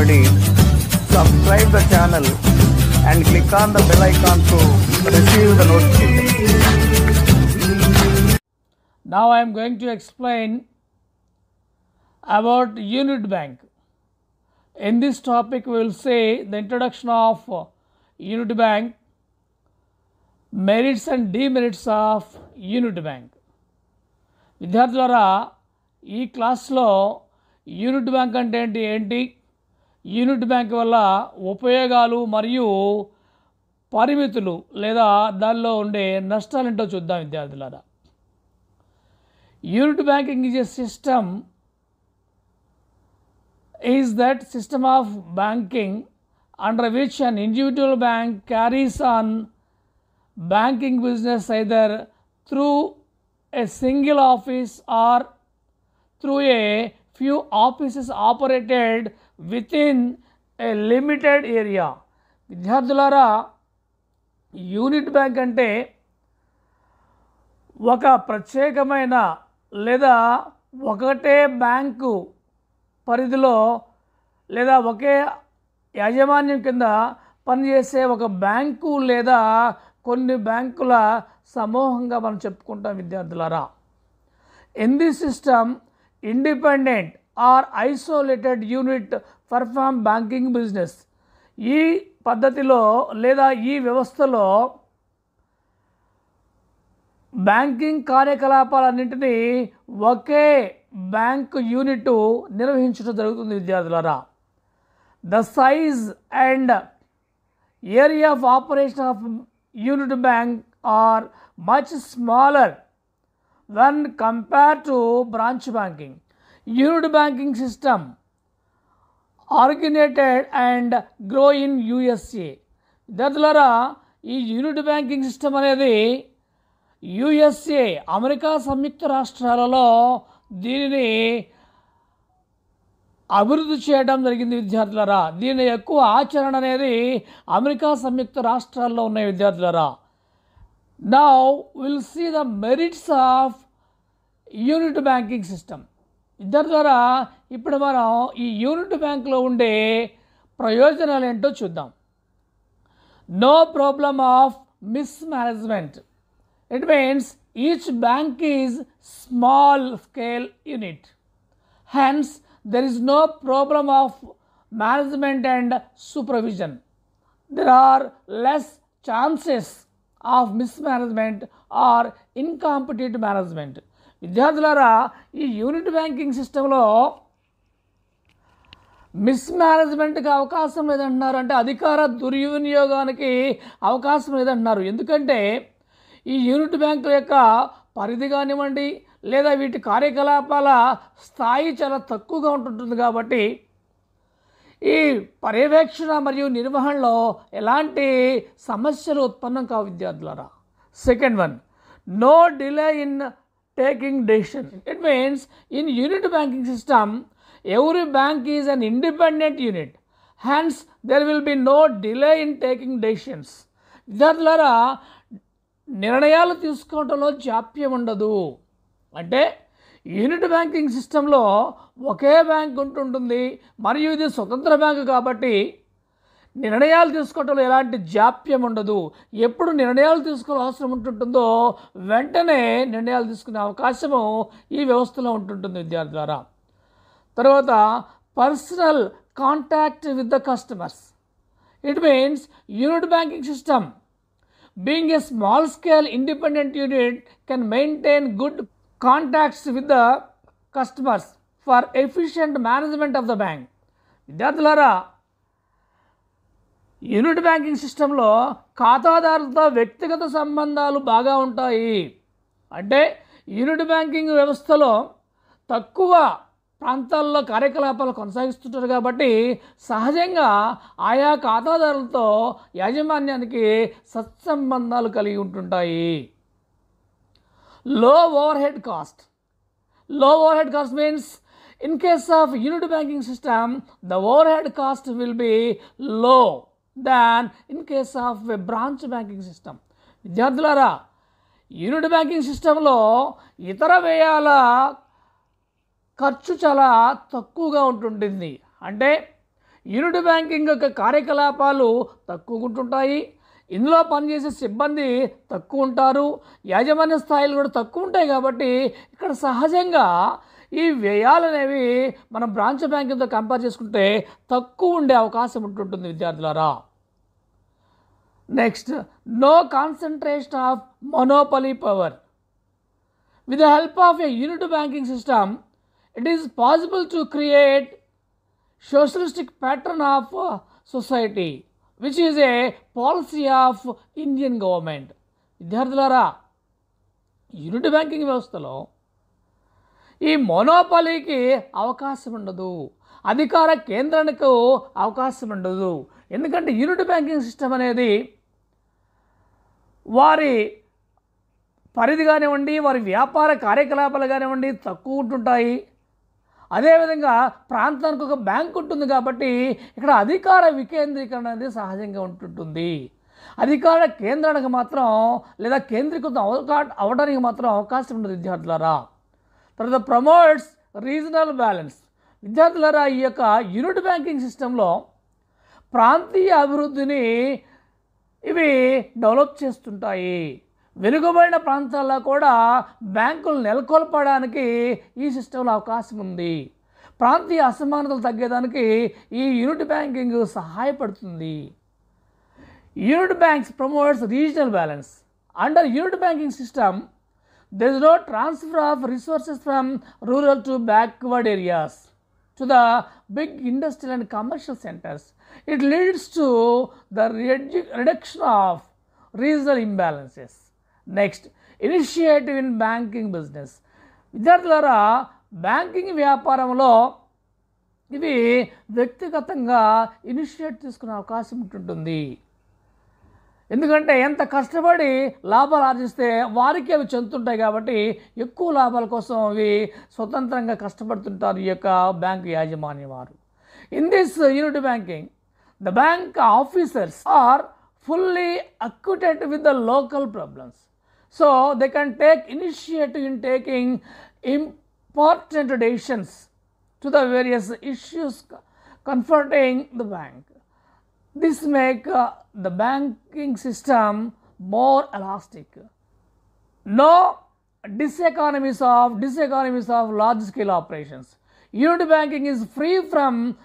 everybody. Subscribe the channel and click on the bell icon to receive the notification. Now I am going to explain about unit bank. In this topic we will say the introduction of unit bank, merits and demerits of unit bank విద్యార్థులారా ఈ క్లాస్లో unit bank అంటే ఏంటి ఏంటి unit bank వల్ల ఉపయోగాలు మరియు పరిమితులు లేదా దానిలో ఉండే నష్టాలు ఏంటో చూద్దాం విద్యార్థులారా unit banking is a system is that system of banking under which an individual bank carries on banking business either through a single office or through a few offices operated with in a limited area విద్యార్థులారా unit bank అంటే ఒక ప్రత్యేకమైన లేదా ఒకటే bank పరిధిలో లేదా ఒకే యాజమాన్యం కింద పనిచేసే ఒక బ్యాంకు లేదా కొన్ని బ్యాంకుల సమూహంగా మనం చెప్పుకుంటాం విద్యార్థులారా in the system independent or isolated unit perform banking business ఈ పద్ధతిలో లేదా ఈ వ్యవస్థలో బ్యాంకింగ్ కార్యకలాపాలన్నింటినీ ఒకే బ్యాంక్ యూనిట్ నిర్వహించడం జరుగుతుంది విద్యార్థులారా the size and area of operation of unit bank are much smaller one compare to branch banking unit banking system originated and grow in USA విద్యార్థులారా ఈ యూనిట్ బ్యాంకింగ్ సిస్టమ్ అనేది USA America సంయుక్త రాష్ట్రాలలో దీనిని అభివృద్ధి చేయడం జరిగింది విద్యార్థులరా దీని ఎక్కువ ఆచరణ అనేది అమెరికా సంయుక్త రాష్ట్రాల్లో ఉన్న విద్యార్థులరా now will see the merits of unit banking system ఇద్దరి ద్వారా ఇప్పుడు మనం ఈ యూనిట్ బ్యాంక్లో ఉండే ప్రయోజనాలు ఏంటో చూద్దాం no problem of mismanagement it means each bank is small scale unit hence there is no problem of management and supervision there are less chances of mismanagement or incompetitive management విద్యార్థులారా ఈ unit banking సిస్టంలో miss మేనేజ్మెంట్కి అవకాశం లేదంటున్నారు అంటే అధికార దుర్వినియోగానికి అవకాశం లేదంటున్నారు ఎందుకంటే ఈ యూనిట్ బ్యాంకుల యొక్క పరిధి కానివ్వండి లేదా వీటి కార్యకలాపాల స్థాయి చాలా తక్కువగా ఉంటుంటుంది కాబట్టి ఈ పర్యవేక్షణ మరియు నిర్వహణలో ఎలాంటి సమస్యలు ఉత్పన్నం కావు విద్యార్థులరా second one no delay in taking decision. It means in unit banking system, every bank is an independent unit. Hence, there will be no delay in taking decisions. విద్యార్థులారా నిర్ణయాలు తీసుకోవటంలో జాప్యం ఉండదు అంటే యూనిట్ బ్యాంకింగ్ సిస్టంలో ఒకే బ్యాంక్ ఉంటుంటుంది మరియు ఇది స్వతంత్ర bank కాబట్టి నిర్ణయాలు తీసుకోవటంలో ఎలాంటి జాప్యం ఉండదు ఎప్పుడు నిర్ణయాలు తీసుకోవాల్సిన అవసరం ఉంటుంటుందో వెంటనే నిర్ణయాలు తీసుకునే అవకాశము ఈ వ్యవస్థలో ఉంటుంటుంది విద్యార్థి ద్వారా తర్వాత personal contact with the customers it means unit banking system being a small scale independent unit can maintain good contacts with the customers for efficient management of the bank విద్యార్థులారా యూనిట్ బ్యాంకింగ్ సిస్టంలో ఖాతాదారులతో వ్యక్తిగత సంబంధాలు బాగా ఉంటాయి అంటే unit banking వ్యవస్థలో తక్కువ ప్రాంతాల్లో కార్యకలాపాలు కొనసాగిస్తుంటారు కాబట్టి సహజంగా ఆయా ఖాతాదారులతో యాజమాన్యానికి సత్సంబంధాలు కలిగి ఉంటుంటాయి low overhead cost low overhead cost means in case of unit banking system the overhead cost will be low than in case of a branch banking system విద్యార్థులారా యూనిట్ బ్యాంకింగ్ సిస్టంలో ఇతర వ్యయాల ఖర్చు చాలా తక్కువగా ఉంటుంటుంది అంటే unit banking యొక్క కార్యకలాపాలు తక్కువగా ఉంటుంటాయి ఇందులో పనిచేసే సిబ్బంది తక్కువ ఉంటారు యాజమాన్య స్థాయిలు కూడా తక్కువ ఉంటాయి కాబట్టి ఇక్కడ సహజంగా ఈ వ్యయాలు అనేవి మనం బ్రాంచ్ బ్యాంకింగ్తో కంపేర్ చేసుకుంటే తక్కువ ఉండే అవకాశం ఉంటుంటుంది విద్యార్థులారా next no concentration of monopoly power with the help of a unit banking system it is possible to create socialistic pattern of society which is a policy of Indian government విద్యార్థులారా unit banking వ్యవస్థలో ఈ మోనోపాలీకి అవకాశం ఉండదు అధికార కేంద్రానికి అవకాశం ఉండదు ఎందుకంటే యూనిట్ బ్యాంకింగ్ సిస్టమ్ అనేది వారి పరిధి కానివ్వండి వారి వ్యాపార కార్యకలాపాలు కానివ్వండి తక్కువ ఉంటుంటాయి అదేవిధంగా ప్రాంతానికి ఒక బ్యాంక్ ఉంటుంది కాబట్టి ఇక్కడ అధికార వికేంద్రీకరణ అనేది సహజంగా ఉంటుంటుంది అధికార కేంద్రానికి మాత్రం లేదా కేంద్రీకృతం అవకా అవడానికి మాత్రం అవకాశం ఉండదు విద్యార్థులారా తర్వాత ప్రమోట్స్ రీజనల్ బ్యాలెన్స్ విద్యార్థులరా ఈ యొక్క యూనిట్ బ్యాంకింగ్ సిస్టంలో ప్రాంతీయ అభివృద్ధిని ఇవి డెవలప్ చేస్తుంటాయి వెనుకబడిన ప్రాంతాల్లో కూడా బ్యాంకులు నెలకొల్పడానికి ఈ సిస్టంలో అవకాశం ఉంది ప్రాంతీయ అసమానతలు తగ్గేదానికి ఈ యూనిట్ బ్యాంకింగ్ సహాయపడుతుంది unit banks promotes regional balance under unit banking system there is no transfer of resources from rural to backward areas to the big industrial and commercial centers. It leads to the redu reduction of regional imbalances. Next initiative in banking business విద్యార్థులారా banking వ్యాపారంలో ఇవి వ్యక్తిగతంగా initiate తీసుకునే అవకాశం ఉంటుంటుంది ఎందుకంటే ఎంత కష్టపడి లాభాలు ఆర్జిస్తే వారికి అవి చెందుతుంటాయి కాబట్టి ఎక్కువ లాభాల కోసం అవి స్వతంత్రంగా కష్టపడుతుంటారు ఈ యొక్క బ్యాంకు యాజమాన్య వారు in this unit banking the bank officers are fully acquainted with the local problems so they can take initiative in taking important decisions to the various issues confronting the bank This make uh, the banking system more elastic. No diseconomies of diseconomies of large scale operations. Unit banking is free from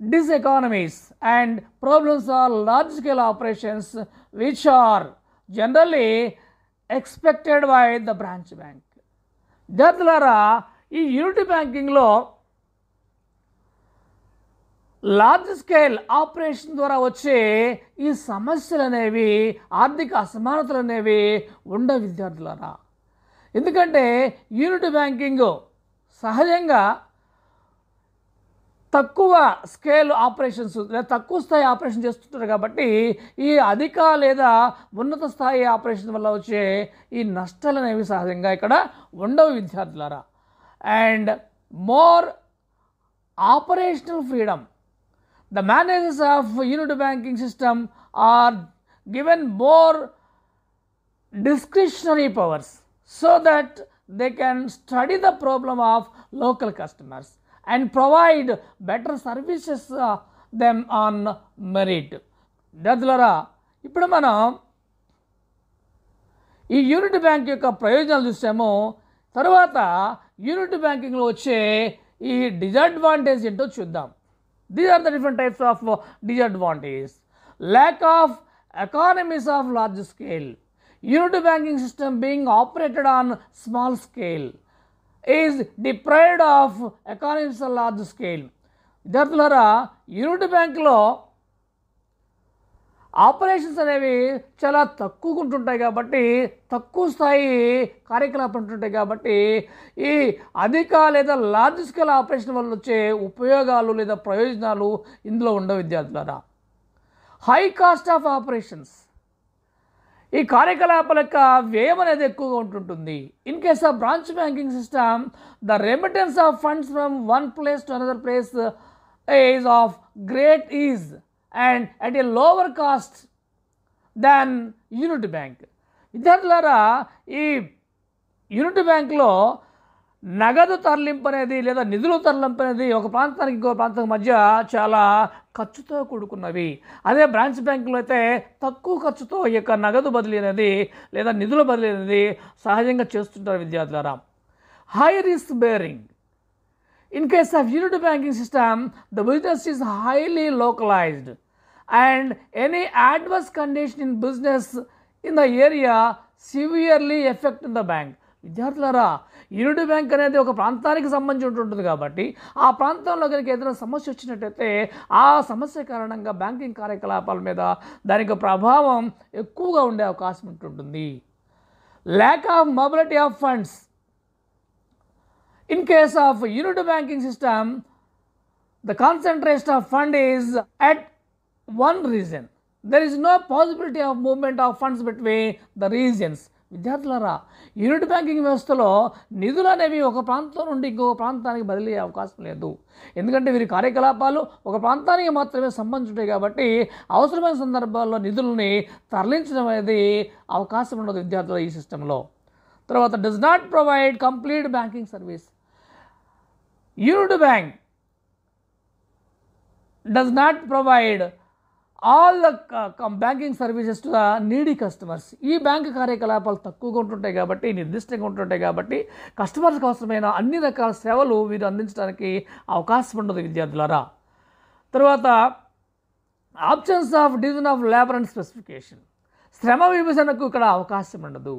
diseconomies and problems are large scale operations which are generally expected by the branch bank. జత్లారా ఈ unit బ్యాంకింగ్లో large scale operation ద్వారా వచ్చే ఈ సమస్యలు అనేవి ఆర్థిక అసమానతలు అనేవి ఉండ విద్యార్థులరా ఎందుకంటే యూనిట్ బ్యాంకింగ్ సహజంగా తక్కువ స్కేల్ ఆపరేషన్స్ లేదా తక్కువ స్థాయి ఆపరేషన్ చేస్తుంటారు కాబట్టి ఈ అధిక లేదా ఉన్నత స్థాయి ఆపరేషన్ వల్ల వచ్చే ఈ నష్టాలు అనేవి సహజంగా ఇక్కడ ఉండవు విద్యార్థులారా and more operational freedom the managers of unit banking system are given more discretionary powers so that they can study the problem of local customers and provide better services uh, them on merit విద్యార్థులరా ఇప్పుడు మనం ఈ unit bank యొక్క ప్రయోజనాలు చూసాము తర్వాత unit బ్యాంకింగ్లో వచ్చే ఈ డిజడ్వాంటేజ్ ఏంటో చూద్దాం These are the different types of uh, disadvantages. Lack of economies of large scale. unit banking system being operated on small scale is deprived of economies large scale unit bank law. Operations అనేవి చాలా తక్కువగా ఉంటుంటాయి కాబట్టి తక్కువ స్థాయి కార్యకలాపాలు ఉంటుంటాయి కాబట్టి ఈ అధిక లేదా లార్జ్ స్కేల్ ఆపరేషన్ వల్ల వచ్చే ఉపయోగాలు లేదా ప్రయోజనాలు ఇందులో ఉండవు విద్యార్థులారా హై కాస్ట్ ఆఫ్ ఆపరేషన్స్ ఈ కార్యకలాపాల యొక్క వ్యయం అనేది ఎక్కువగా ఉంటుంటుంది in case of branch banking system the remittance of funds from one place to another place is of great ease and at a lower cost than unit bank విద్యార్థులారా ఈ unit బ్యాంక్లో నగదు తరలింపు అనేది లేదా నిధులు తరలింపు అనేది ఒక ప్రాంతానికి ఇంకో ప్రాంతం మధ్య చాలా ఖర్చుతో కూడుకున్నవి అదే బ్రాంచ్ బ్యాంకులో అయితే తక్కువ ఖర్చుతో ఈ యొక్క నగదు బదిలీ అనేది లేదా నిధుల బదిలీ అనేది సహజంగా చేస్తుంటారు విద్యార్థులారా high risk bearing in case of unit banking system the business is highly localised and any adverse condition in business in the area severely affect in the bank విద్యార్థులరా యూనిట్ బ్యాంక్ అనేది ఒక ప్రాంతానికి సంబంధించి ఉంటుంటుంది కాబట్టి ఆ ప్రాంతంలో కనుక ఏదైనా సమస్య వచ్చినట్టయితే ఆ సమస్య కారణంగా బ్యాంకింగ్ కార్యకలాపాల మీద దానికి ప్రభావం ఎక్కువగా ఉండే అవకాశం ఉంటుంటుంది lack of mobility of funds in case of unit banking system the concentration of fund is at one region there is no possibility of movement of funds between the regions విద్యార్థులరా unit banking వ్యవస్థలో నిధులు అనేవి ఒక ప్రాంతం నుండి ఇంకొక ప్రాంతానికి బదిలీ అవకాశం లేదు ఎందుకంటే వీరి కార్యకలాపాలు ఒక ప్రాంతానికి మాత్రమే సంబంధించుంటాయి కాబట్టి అవసరమైన సందర్భాల్లో నిధులని తరలించడం అనేది అవకాశం ఉండదు విద్యార్థుల ఈ సిస్టంలో తర్వాత does not provide complete banking service unit bank does not provide all banking services to the needy customers ఈ బ్యాంక్ కార్యకలాపాలు తక్కువగా ఉంటుంటాయి కాబట్టి నిర్దిష్టంగా ఉంటుంటాయి కాబట్టి కస్టమర్స్కి అవసరమైన అన్ని రకాల సేవలు వీరు అందించడానికి అవకాశం ఉండదు విద్యార్థులారా తర్వాత options of division of labour and specification శ్రమ విభజనకు ఇక్కడ అవకాశం ఉండదు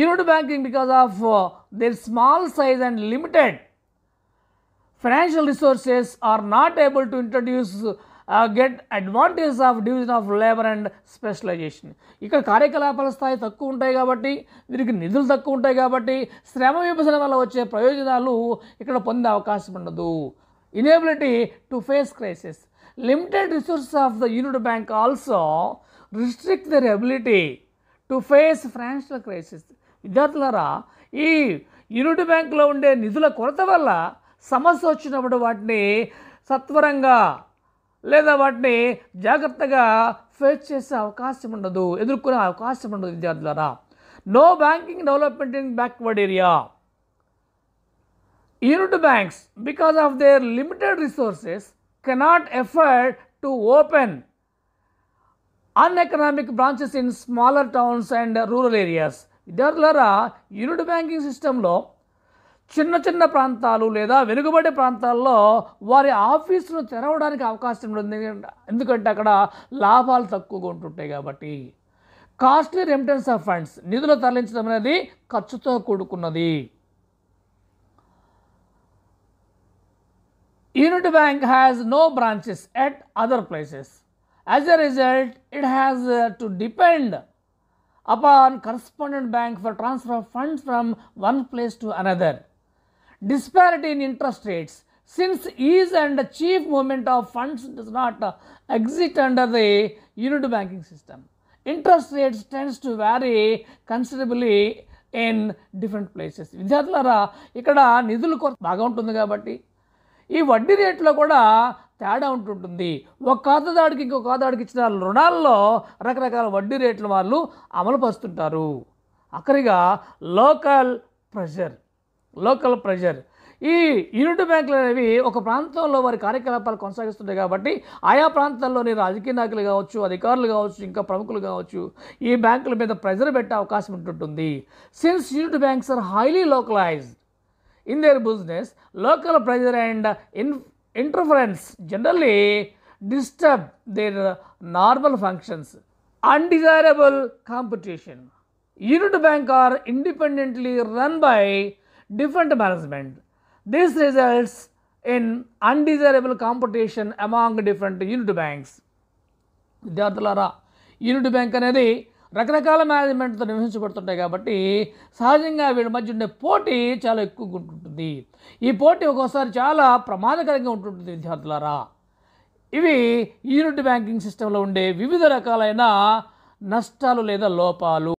unit banking because of their small size and limited financial resources are not able to introduce get advantage of division of labour and specialisation ఇక్కడ కార్యకలాపాల స్థాయి తక్కువ ఉంటాయి కాబట్టి వీరికి నిధులు తక్కువ ఉంటాయి కాబట్టి శ్రమ విభజన వల్ల వచ్చే ప్రయోజనాలు ఇక్కడ పొందే అవకాశం ఉండదు inability to face crisis limited resource of the unit bank also restrict their ability to face financial crisis విద్యార్థులారా ఈ యూనిట్ బ్యాంకులో ఉండే నిధుల కొరత వల్ల సమస్య వచ్చినప్పుడు వాటిని సత్వరంగా లేదా వాటిని జాగ్రత్తగా ఫేస్ చేసే అవకాశం ఉండదు ఎదుర్కొనే అవకాశం ఉండదు విద్యార్థులారా no banking development in backward area unit banks because of their limited resources cannot afford to open an economic branches in smaller towns and rural areas విద్యార్థులారా యూనిట్ బ్యాంకింగ్ సిస్టంలో చిన్న చిన్న ప్రాంతాలు లేదా వెనుకబడే ప్రాంతాల్లో వారి ఆఫీసును తెరవడానికి అవకాశం ఉంటుంది ఎందుకంటే అక్కడ లాభాలు తక్కువగా ఉంటుంటాయి కాబట్టి కాస్ట్లీ రెమిటెన్స్ ఆఫ్ ఫండ్స్ నిధులు తరలించడం అనేది ఖర్చుతో కూడుకున్నది unit bank has no branches at other places as a result it has to depend upon correspondent bank for transfer of funds from one place to another disparity in interest rates since is and chief movement of funds does not exist under the unit banking system interest rates tends to vary considerably in different places విద్యార్థులారా ఇక్కడ నిధుల కొరత బాగా ఉంటుంది కాబట్టి ఈ వడ్డీ రేట్లో కూడా తేడా ఉంటుంటుంది ఒక ఖాతాదాడికి ఇంకొక ఖాతాదాడికి ఇచ్చిన రుణాల్లో రకరకాల వడ్డీ రేట్లు వాళ్ళు అమలుపరుస్తుంటారు అక్కడిగా లోకల్ ప్రెషర్ లోకల్ ప్రెషర్ ఈ యూనిట్ బ్యాంకులు అనేవి ఒక ప్రాంతంలో వారి కార్యకలాపాలు కొనసాగిస్తుంటాయి కాబట్టి ఆయా ప్రాంతాల్లోని రాజకీయ నాయకులు కావచ్చు అధికారులు కావచ్చు ఇంకా ప్రముఖులు కావచ్చు ఈ బ్యాంకుల మీద ప్రెజర్ పెట్టే అవకాశం ఉంటుంటుంది since unit banks are highly localised in their business local pressure and in interference generally disturb their normal functions undesirable competition unit bank are independently run by different embarrassment. This results in undesirable competition among different unit banks విద్యార్థులారా unit bank అనేది రకరకాల మేనేజ్మెంట్తో నిర్వహించబడుతుంటాయి కాబట్టి సహజంగా వీడి మధ్య ఉండే పోటీ చాలా ఎక్కువగా ఉంటుంది ఈ పోటీ ఒక్కోసారి చాలా ప్రమాదకరంగా ఉంటుంటుంది విద్యార్థులారా ఇవి యూనిట్ బ్యాంకింగ్ సిస్టంలో ఉండే వివిధ రకాలైన నష్టాలు లేదా లోపాలు